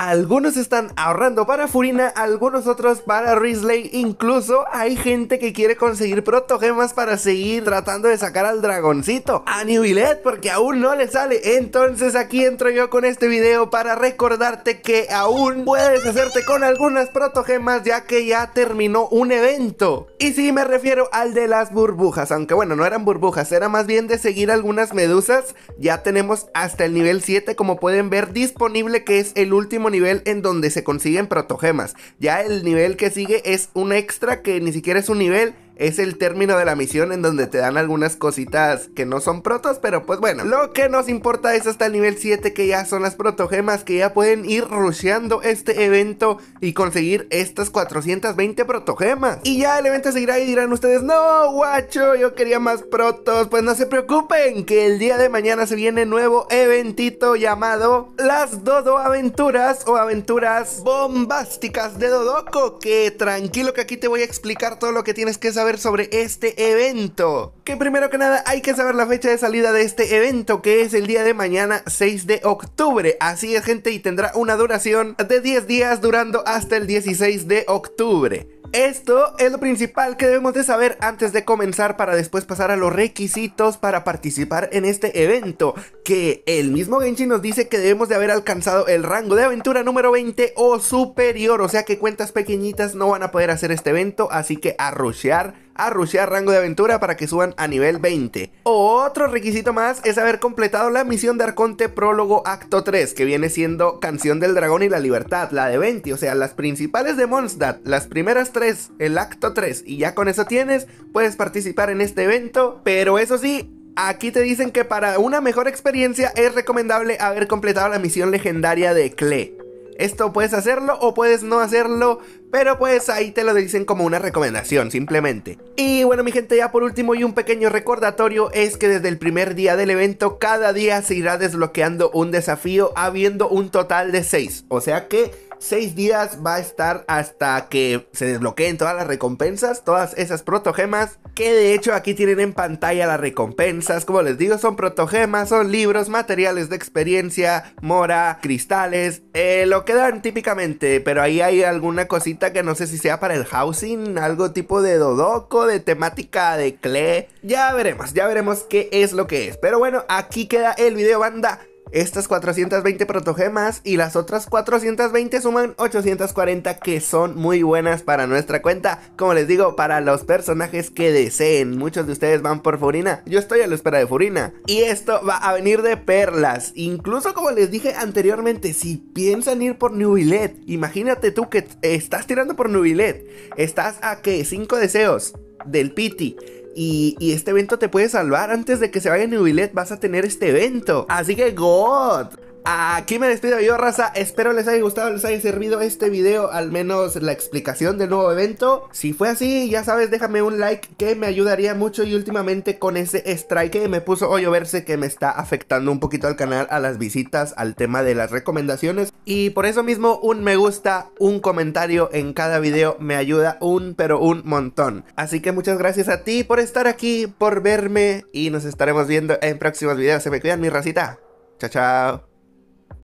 Algunos están ahorrando para Furina, algunos otros para Risley. Incluso hay gente que quiere conseguir protogemas para seguir tratando de sacar al dragoncito, a Nubilet, porque aún no le sale. Entonces aquí entro yo con este video para recordarte que aún puedes hacerte con algunas protogemas ya que ya terminó un evento. Y sí me refiero al de las burbujas, aunque bueno, no eran burbujas, era más bien de seguir algunas medusas. Ya tenemos hasta el nivel 7 como pueden ver disponible que es el último nivel en donde se consiguen protogemas. Ya el nivel que sigue es un extra que ni siquiera es un nivel es el término de la misión en donde te dan algunas cositas que no son protos, pero pues bueno. Lo que nos importa es hasta el nivel 7 que ya son las protogemas que ya pueden ir rusheando este evento y conseguir estas 420 protogemas. Y ya el evento seguirá y dirán ustedes, no, guacho, yo quería más protos. Pues no se preocupen, que el día de mañana se viene nuevo eventito llamado Las Dodo Aventuras o Aventuras Bombásticas de Dodoco, Que tranquilo que aquí te voy a explicar todo lo que tienes que saber sobre este evento. Que primero que nada hay que saber la fecha de salida de este evento, que es el día de mañana 6 de octubre. Así es gente, y tendrá una duración de 10 días durando hasta el 16 de octubre. Esto es lo principal que debemos de saber antes de comenzar para después pasar a los requisitos para participar en este evento, que el mismo Genshin nos dice que debemos de haber alcanzado el rango de aventura número 20 o superior, o sea que cuentas pequeñitas no van a poder hacer este evento, así que a rushear a rushear rango de aventura para que suban a nivel 20. Otro requisito más es haber completado la misión de Arconte Prólogo Acto 3, que viene siendo Canción del Dragón y la Libertad, la de 20, o sea, las principales de Mondstadt, las primeras 3, el Acto 3, y ya con eso tienes, puedes participar en este evento, pero eso sí, Aquí te dicen que para una mejor experiencia es recomendable haber completado la misión legendaria de Klee. Esto puedes hacerlo o puedes no hacerlo pero pues ahí te lo dicen como una recomendación, simplemente. Y bueno, mi gente, ya por último y un pequeño recordatorio es que desde el primer día del evento, cada día se irá desbloqueando un desafío, habiendo un total de 6. O sea que seis días va a estar hasta que se desbloqueen todas las recompensas, todas esas protogemas. Que de hecho aquí tienen en pantalla las recompensas. Como les digo, son protogemas, son libros, materiales de experiencia, mora, cristales. Eh, lo que dan típicamente, pero ahí hay alguna cosita que no sé si sea para el housing, algo tipo de dodoco, de temática de clé Ya veremos, ya veremos qué es lo que es. Pero bueno, aquí queda el video, banda estas 420 protogemas y las otras 420 suman 840 que son muy buenas para nuestra cuenta. Como les digo, para los personajes que deseen. Muchos de ustedes van por Furina. Yo estoy a la espera de Furina. Y esto va a venir de perlas. Incluso como les dije anteriormente, si piensan ir por Nubilet, imagínate tú que estás tirando por Nubilet. Estás a que 5 deseos del Piti y, este evento te puede salvar. Antes de que se vaya en Nubilet vas a tener este evento. Así que God. Aquí me despido yo, raza. Espero les haya gustado, les haya servido este video, al menos la explicación del nuevo evento. Si fue así, ya sabes, déjame un like que me ayudaría mucho. Y últimamente con ese strike que me puso hoyo verse que me está afectando un poquito al canal, a las visitas, al tema de las recomendaciones. Y por eso mismo, un me gusta, un comentario en cada video me ayuda un, pero un montón. Así que muchas gracias a ti por estar aquí, por verme. Y nos estaremos viendo en próximos videos. Se me cuidan, mi racita. Chao, chao.